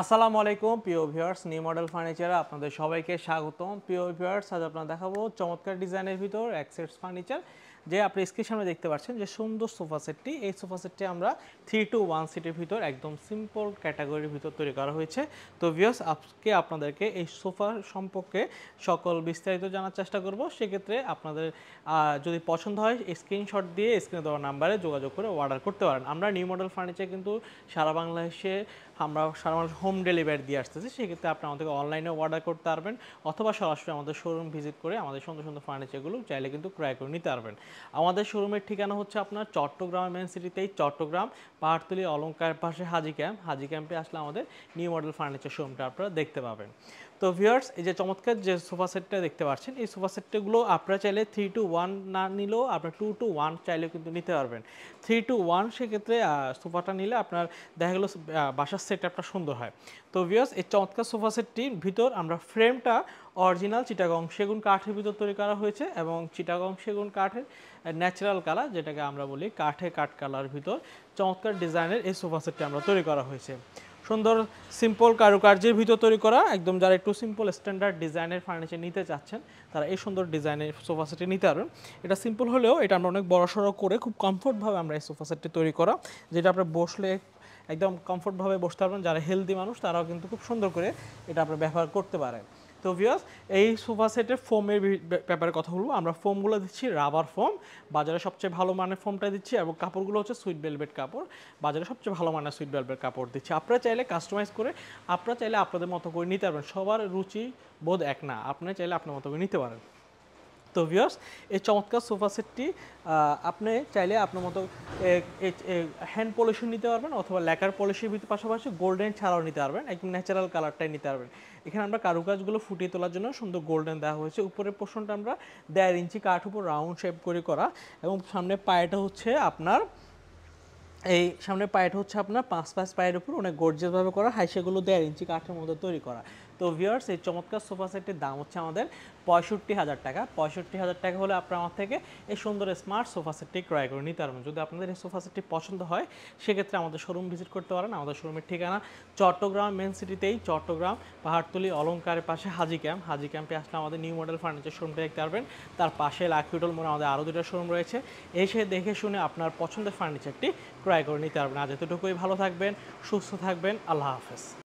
আসসালামু আলাইকুম প্রিয় ভিউয়ার্স নিউ মডেল ফার্নিচারে আপনাদের সবাইকে স্বাগতম প্রিয় ভিউয়ার্স আজ আপনারা দেখাবো চমৎকার ডিজাইনের ভিতর অ্যাক্সেস ফার্নিচার যে আপনি স্ক্রিন সামনে দেখতে পাচ্ছেন যে সুন্দর সোফা সেটটি এই সোফা সেটটি আমরা থ্রি টু ওয়ান সিটের ভিতর একদম সিম্পল ক্যাটাগরির ভিতর তৈরি করা হয়েছে তো ভিওস আজকে আপনাদেরকে এই সোফা সম্পর্কে সকল বিস্তারিত জানার চেষ্টা করব সেক্ষেত্রে আপনাদের যদি পছন্দ হয় স্ক্রিনশট দিয়ে স্ক্রিনে দেওয়া নাম্বারে যোগাযোগ করে অর্ডার করতে পারেন আমরা নিউ মডেল ফার্নিচার কিন্তু সারা বাংলাদেশে আমরা সারা বাংলাদেশ হোম ডেলিভারি দিয়ে আসতেছি সেক্ষেত্রে আপনি আমাদেরকে অনলাইনে অর্ডার করতে পারবেন অথবা সরাসরি আমাদের শোরুম ভিজিট করে আমাদের সুন্দর সুন্দর ফার্নিচারগুলো চাইলে কিন্তু ক্রয় করে নিতে পারবেন আমাদের শোরুমের ঠিকানা হচ্ছে আপনার চট্টগ্রাম মেন সিটিতেই চট্টগ্রাম পাহাড়তলি অলঙ্কার পাশে হাজি ক্যাম্প হাজি ক্যাম্পে আসলে আমাদের নিউ মডেল ফার্নিচার শোরুমটা আপনারা দেখতে পাবেন তো ভিউয়ার্স এই যে চমৎকার যে সোফা সেটটা দেখতে পাচ্ছেন এই সোফা সেটগুলো আপনারা চাইলে থ্রি টু ওয়ান না নিলেও আপনার টু টু ওয়ান চাইলেও কিন্তু নিতে পারবেন থ্রি টু ওয়ান সেক্ষেত্রে সোফাটা নিলে আপনার দেখা গেলো বাসার সেট আপনার সুন্দর হয় তো ভিউয়ার্স এই চমৎকার সোফা সেটটির ভিতর আমরা ফ্রেমটা অরিজিনাল চিটাগং সেগুন কাঠের ভিতর তৈরি করা হয়েছে এবং চিটাগং সেগুন কাঠের ন্যাচারাল কালার যেটাকে আমরা বলি কাঠে কাঠ কালার ভিতর চমৎকার ডিজাইনের এই সোফা সেটটি আমরা তৈরি করা হয়েছে সুন্দর সিম্পল কারুকার্যের ভিতর তৈরি করা একদম যারা একটু সিম্পল স্ট্যান্ডার্ড ডিজাইনের ফার্নিচার নিতে চাচ্ছেন তারা এই সুন্দর ডিজাইনের সোফা সেটটি নিতে পারবেন এটা সিম্পল হলেও এটা আমরা অনেক বড়সড় করে খুব কমফোর্টভাবে আমরা এই সোফা সেটটি তৈরি করা যেটা আপনার বসলে একদম কমফোর্টভাবে বসতে পারবেন যারা হেলদি মানুষ তারাও কিন্তু খুব সুন্দর করে এটা আপনার ব্যবহার করতে পারেন তো ভিউয়ার্স এই সোফা সেটের ফোমের ব্যাপারে কথা বলবো আমরা ফোমগুলো দিচ্ছি রাবার ফোম বাজারে সবচেয়ে ভালো মানের ফোমটা দিচ্ছি এবং কাপড়গুলো হচ্ছে সুইট বেলভেট কাপড় বাজারে সবচেয়ে ভালো মানের সুইট বেলভেট কাপড় দিচ্ছি আপনারা চাইলে কাস্টমাইজ করে আপনারা চাইলে আপনাদের মতো করে নিতে পারবেন সবার রুচি বোধ এক না আপনারা চাইলে আপনার মতো করে নিতে পারেন তো এই চমৎকার সোফা সেটটি আপনি চাইলে আপনার মতো হ্যান্ড পলিশন নিতে পারবেন অথবা লেকার পলিশের পাশাপাশি গোল্ডেন ছাড়াও নিতে পারবেন একদম ন্যাচারাল কালারটাই নিতে পারবেন এখানে আমরা কারুকাজগুলো ফুটিয়ে তোলার জন্য সুন্দর গোল্ডেন দেওয়া হয়েছে উপরের পোর্শনটা আমরা দেড় ইঞ্চি কাঠ উপর রাউন্ড শেপ করে করা এবং সামনে পায়েটা হচ্ছে আপনার এই সামনে পায়েটা হচ্ছে আপনার পাঁচ পাঁচ পায়ের উপর অনেক গর্জিয়াসভাবে করা হাইসেগুলো দেড় ইঞ্চি কাঠের মধ্যে তৈরি করা তো ভিওর্স এই চমৎকার সোফা সেটটির দাম হচ্ছে আমাদের পঁয়ষট্টি হাজার টাকা পঁয়ষট্টি হাজার টাকা হলে আপনার আমার থেকে এই সুন্দর স্মার্ট সোফা সেটটি ক্রয় করে নিতে পারবেন যদি আপনাদের এই সোফা সেটটি পছন্দ হয় সেক্ষেত্রে আমাদের শোরুম ভিজিট করতে পারেন আমাদের শোরুমের ঠিকানা চট্টগ্রাম মেন সিটিতেই চট্টগ্রাম পাহাড়তলি অলঙ্কারের পাশে হাজি ক্যাম্প হাজি ক্যাম্পে আসলে আমাদের নিউ মডেল ফার্নিচার শোরুমটা দেখতে পারবেন তার পাশে লাখিউটল মোড়ে আমাদের আরও দুটো শোরুম রয়েছে এসে দেখে শুনে আপনার পছন্দের ফার্নিচারটি ক্রয় করে নিতে পারবেন আর যতটুকুই ভালো থাকবেন সুস্থ থাকবেন আল্লাহ হাফেজ